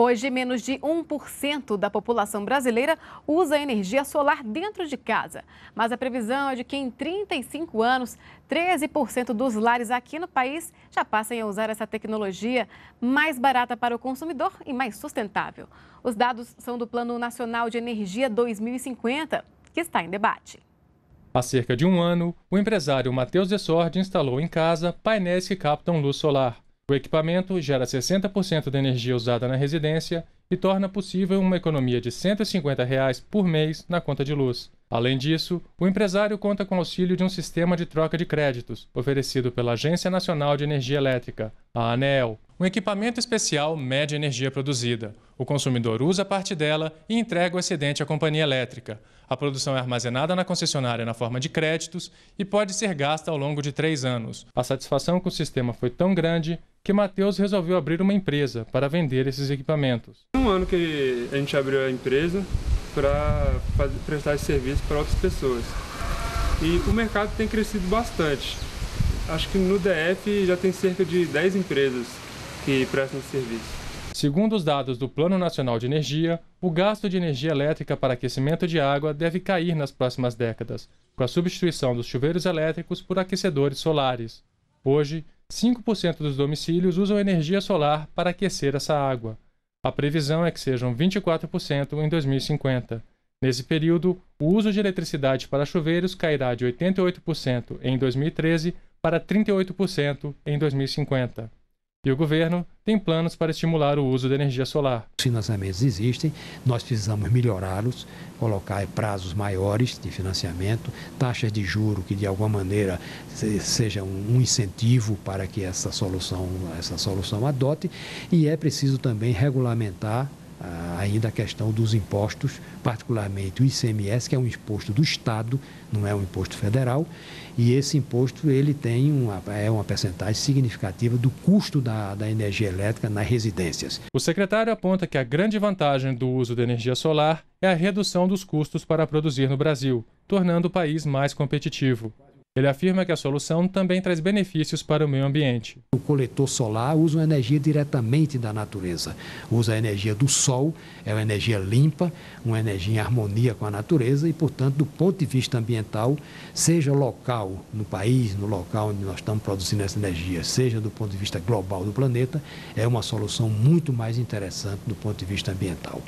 Hoje, menos de 1% da população brasileira usa energia solar dentro de casa. Mas a previsão é de que em 35 anos, 13% dos lares aqui no país já passem a usar essa tecnologia mais barata para o consumidor e mais sustentável. Os dados são do Plano Nacional de Energia 2050, que está em debate. Há cerca de um ano, o empresário Matheus Dessord instalou em casa painéis que captam luz solar. O equipamento gera 60% da energia usada na residência e torna possível uma economia de R$ 150 reais por mês na conta de luz. Além disso, o empresário conta com o auxílio de um sistema de troca de créditos, oferecido pela Agência Nacional de Energia Elétrica, a ANEEL. Um equipamento especial mede a energia produzida. O consumidor usa parte dela e entrega o excedente à companhia elétrica. A produção é armazenada na concessionária na forma de créditos e pode ser gasta ao longo de três anos. A satisfação com o sistema foi tão grande que Matheus resolveu abrir uma empresa para vender esses equipamentos. Um ano que a gente abriu a empresa para prestar esse serviço para outras pessoas. E o mercado tem crescido bastante. Acho que no DF já tem cerca de 10 empresas que prestam esse serviço. Segundo os dados do Plano Nacional de Energia, o gasto de energia elétrica para aquecimento de água deve cair nas próximas décadas, com a substituição dos chuveiros elétricos por aquecedores solares. Hoje, 5% dos domicílios usam energia solar para aquecer essa água. A previsão é que sejam 24% em 2050. Nesse período, o uso de eletricidade para chuveiros cairá de 88% em 2013 para 38% em 2050. E o governo tem planos para estimular o uso da energia solar. Os financiamentos existem, nós precisamos melhorá-los, colocar prazos maiores de financiamento, taxas de juro que de alguma maneira seja um incentivo para que essa solução, essa solução adote, e é preciso também regulamentar ainda ah, a questão dos impostos, particularmente o ICMS, que é um imposto do Estado, não é um imposto federal, e esse imposto ele tem uma, é uma percentagem significativa do custo da, da energia elétrica nas residências. O secretário aponta que a grande vantagem do uso da energia solar é a redução dos custos para produzir no Brasil, tornando o país mais competitivo. Ele afirma que a solução também traz benefícios para o meio ambiente. O coletor solar usa uma energia diretamente da natureza. Usa a energia do sol, é uma energia limpa, uma energia em harmonia com a natureza e, portanto, do ponto de vista ambiental, seja local no país, no local onde nós estamos produzindo essa energia, seja do ponto de vista global do planeta, é uma solução muito mais interessante do ponto de vista ambiental.